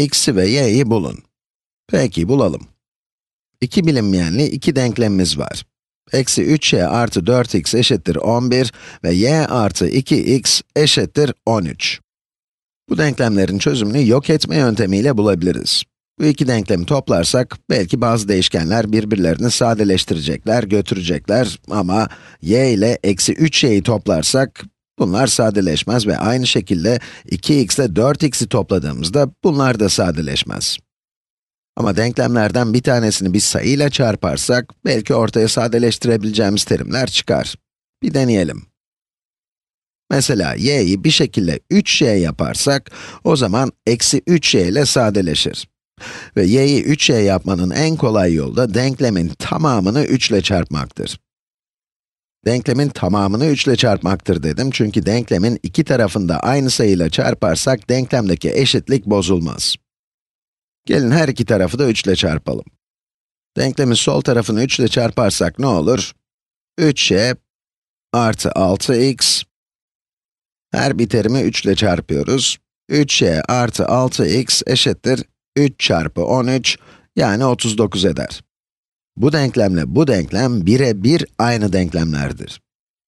x'i ve y'yi bulun. Peki, bulalım. İki bilinmeyenli iki denklemimiz var. Eksi 3y artı 4x eşittir 11 ve y artı 2x eşittir 13. Bu denklemlerin çözümünü yok etme yöntemiyle bulabiliriz. Bu iki denklemi toplarsak, belki bazı değişkenler birbirlerini sadeleştirecekler, götürecekler ama y ile eksi 3y'yi toplarsak, Bunlar sadeleşmez ve aynı şekilde 2x ile 4x'i topladığımızda bunlar da sadeleşmez. Ama denklemlerden bir tanesini bir sayıyla çarparsak, belki ortaya sadeleştirebileceğimiz terimler çıkar. Bir deneyelim. Mesela y'yi bir şekilde 3y yaparsak, o zaman eksi 3y ile sadeleşir. Ve y'yi 3y yapmanın en kolay yolu da denklemin tamamını 3 ile çarpmaktır. Denklemin tamamını 3 ile çarpmaktır dedim çünkü denklemin iki tarafında aynı sayıyla çarparsak denklemdeki eşitlik bozulmaz. Gelin her iki tarafı da 3 ile çarpalım. Denklemin sol tarafını 3 ile çarparsak ne olur? 3y artı 6x. Her bir terimi 3 ile çarpıyoruz. 3y artı 6x eşittir 3 çarpı 13 yani 39 eder. Bu denklemle bu denklem birebir aynı denklemlerdir.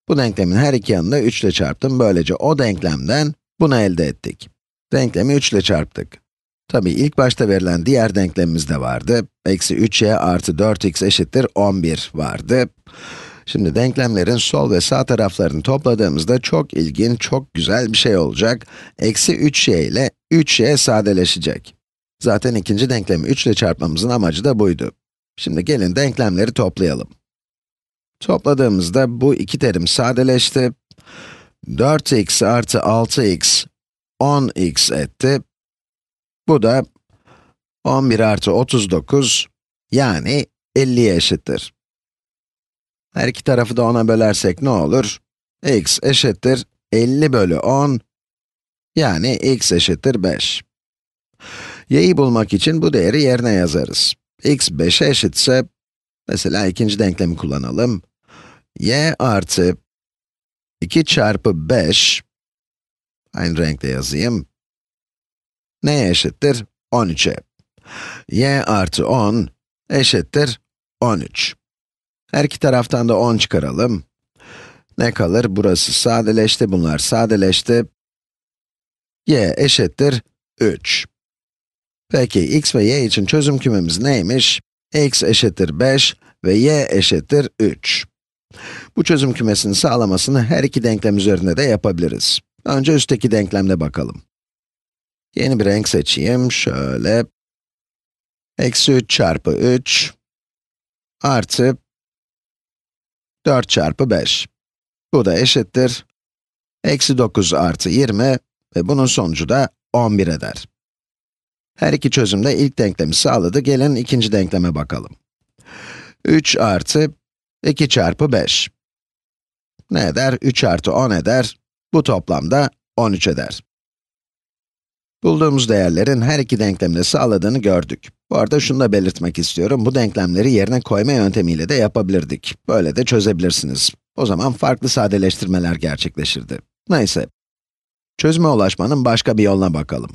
Bu denklemin her iki yanını 3 ile çarptım. Böylece o denklemden bunu elde ettik. Denklemi 3 ile çarptık. Tabii ilk başta verilen diğer denklemimiz de vardı. Eksi 3y artı 4x eşittir 11 vardı. Şimdi denklemlerin sol ve sağ taraflarını topladığımızda çok ilginç, çok güzel bir şey olacak. Eksi 3y ile 3y sadeleşecek. Zaten ikinci denklemi 3 ile çarpmamızın amacı da buydu. Şimdi gelin denklemleri toplayalım. Topladığımızda bu iki terim sadeleşti. 4x artı 6x 10x etti. Bu da 11 artı 39 yani 50'ye eşittir. Her iki tarafı da 10'a bölersek ne olur? x eşittir 50 bölü 10 yani x eşittir 5. y'yi bulmak için bu değeri yerine yazarız x 5'e eşitse, mesela ikinci denklemi kullanalım. y artı 2 çarpı 5, aynı renkte yazayım, neye eşittir? 13'e. y artı 10 eşittir 13. Her iki taraftan da 10 çıkaralım. Ne kalır? Burası sadeleşti, bunlar sadeleşti. y eşittir 3. Peki x ve y için çözüm kümemiz neymiş? x eşittir 5 ve y eşittir 3. Bu çözüm kümesini sağlamasını her iki denklem üzerinde de yapabiliriz. Önce üstteki denklemde bakalım. Yeni bir renk seçeyim, şöyle. Eksi 3 çarpı 3 artı 4 çarpı 5. Bu da eşittir. Eksi 9 artı 20 ve bunun sonucu da 11 eder. Her iki çözüm de ilk denklemi sağladı. Gelin ikinci denkleme bakalım. 3 artı 2 çarpı 5. Ne eder? 3 artı 10 eder. Bu toplamda 13 eder. Bulduğumuz değerlerin her iki denklemde sağladığını gördük. Bu arada şunu da belirtmek istiyorum, bu denklemleri yerine koyma yöntemiyle de yapabilirdik. Böyle de çözebilirsiniz. O zaman farklı sadeleştirmeler gerçekleşirdi. Neyse. Çözüme ulaşmanın başka bir yoluna bakalım.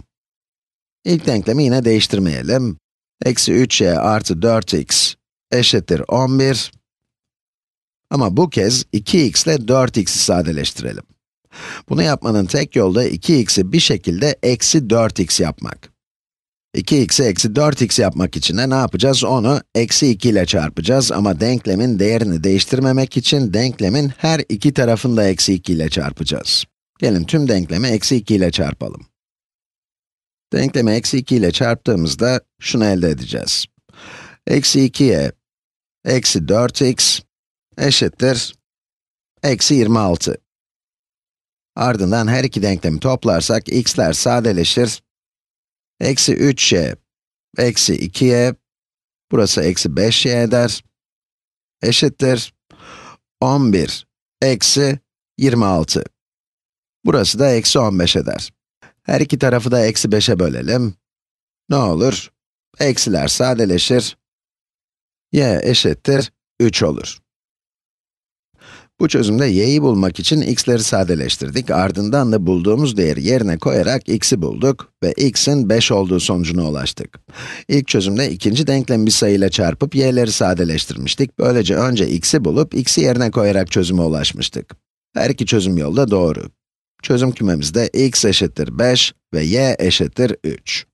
İlk denklemi yine değiştirmeyelim. Eksi 3y artı 4x eşittir 11. Ama bu kez 2x ile 4x'i sadeleştirelim. Bunu yapmanın tek yolu da 2x'i bir şekilde eksi 4x yapmak. 2x'i eksi 4x yapmak için de ne yapacağız? Onu eksi 2 ile çarpacağız ama denklemin değerini değiştirmemek için denklemin her iki tarafını da eksi 2 ile çarpacağız. Gelin tüm denklemi eksi 2 ile çarpalım. Denklemi eksi 2 ile çarptığımızda şunu elde edeceğiz. Eksi 2'ye eksi 4x eşittir eksi 26. Ardından her iki denklemi toplarsak x'ler sadeleşir. Eksi 3y eksi 2y burası eksi 5y eder. Eşittir 11 eksi 26. Burası da eksi 15 eder. Her iki tarafı da eksi 5'e bölelim. Ne olur? Eksiler sadeleşir. y eşittir 3 olur. Bu çözümde y'yi bulmak için x'leri sadeleştirdik, ardından da bulduğumuz değeri yerine koyarak x'i bulduk ve x'in 5 olduğu sonucuna ulaştık. İlk çözümde ikinci denklemi bir sayıyla çarpıp y'leri sadeleştirmiştik. Böylece önce x'i bulup x'i yerine koyarak çözüme ulaşmıştık. Her iki çözüm yolu da doğru. Çözüm kümemizde x eşittir 5 ve y eşittir 3.